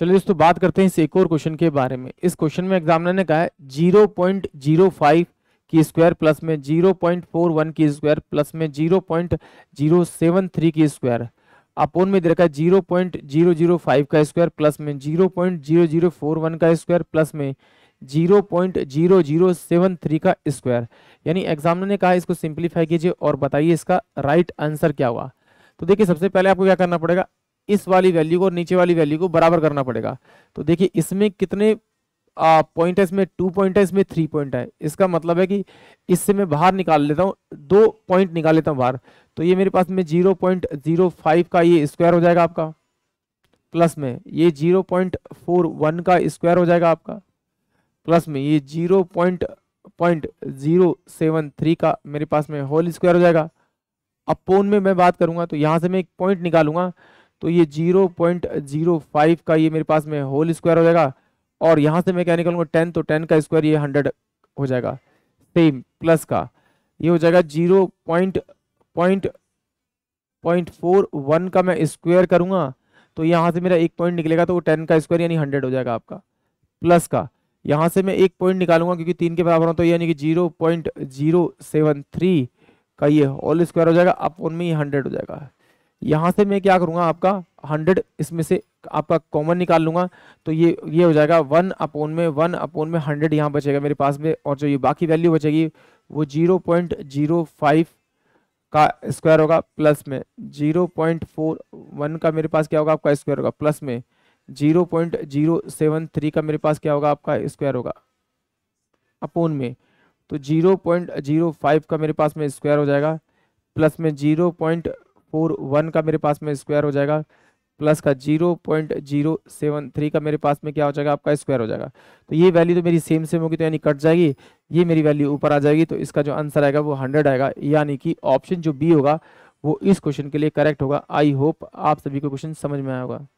चलिए दोस्तों बात करते हैं इस एक और क्वेश्चन के बारे में इस क्वेश्चन में एग्जामिनर ने कहा है जीरो पॉइंट जीरो फाइव की स्क्वायर प्लस में जीरो पॉइंट फोर वन की स्क्वायर प्लस में zero point zero seven three की स्क्वायर अपोन में दे रखा है zero point zero zero five का स्क्वायर प्लस में zero point zero zero four one का स्क्वायर प्लस में zero point zero zero seven three का स्क्वायर यानी एग्जामिनर ने कहा इसको सिंप्लीफाई कीजिए और बताइए इसका राइट आंसर क्या हुआ तो देखिए सबसे पहले आपको क्या करना पड़ेगा इस वाली वैल्यू को और नीचे वाली वैल्यू को बराबर करना पड़ेगा तो देखिए इसमें कितने पॉइंट है इसमें टू पॉइंट है इसमें थ्री पॉइंट है इसका मतलब है कि इससे मैं बाहर निकाल लेता हूँ दो पॉइंट निकाल लेता हूँ बाहर तो ये मेरे पास में जीरो पॉइंट जीरो फाइव का ये स्क्वायर हो जाएगा आपका प्लस में ये जीरो पॉइंट फोर वन का स्क्वायर हो जाएगा आपका प्लस में ये zero point point zero seven three का मेरे पास में होल स्क्वायर हो जाएगा अपोन में मैं बात करूंगा तो यहाँ से मैं एक पॉइंट निकालूंगा तो ये जीरो पॉइंट जीरो फाइव का ये मेरे पास में होल स्क्वायर हो जाएगा और यहाँ से मैं क्या निकालूंगा टेन तो टेन का स्क्वायर ये हंड्रेड हो जाएगा सेम प्लस का ये हो जाएगा zero point point point four one का मैं स्क्वायर करूँगा तो यहाँ से मेरा एक पॉइंट निकलेगा तो वो टेन का स्क्वायर यानी हंड्रेड हो जाएगा आपका प्लस का यहाँ से मैं एक पॉइंट निकालूंगा क्योंकि तीन के बराबर हो तो यानी कि zero point zero seven three का ये होल स्क्वायर हो जाएगा अपन में ये हंड्रेड हो जाएगा यहाँ से मैं क्या करूँगा आपका हंड्रेड इसमें से आपका कॉमन निकाल लूंगा तो ये ये हो जाएगा वन अपोन में वन अपोन में हंड्रेड यहाँ बचेगा मेरे पास में और जो ये बाकी वैल्यू बचेगी वो जीरो पॉइंट जीरो फाइव का स्क्वायर होगा प्लस में जीरो पॉइंट फोर वन का मेरे पास क्या होगा आपका स्क्वायर होगा प्लस में zero point zero seven three का मेरे पास क्या होगा आपका स्क्वायर होगा अपोन में तो जीरो पॉइंट जीरो फाइव का मेरे पास में स्क्वायर हो जाएगा प्लस में जीरो पॉइंट फोर वन का मेरे पास में स्क्वायर हो जाएगा प्लस का zero point zero seven three का मेरे पास में क्या हो जाएगा आपका स्क्वायर हो जाएगा तो ये वैल्यू तो मेरी सेम सेम होगी तो यानी कट जाएगी ये मेरी वैल्यू ऊपर आ जाएगी तो इसका जो आंसर आएगा वो हंड्रेड आएगा यानी कि ऑप्शन जो बी होगा वो इस क्वेश्चन के लिए करेक्ट होगा आई होप आप सभी को क्वेश्चन समझ में आया होगा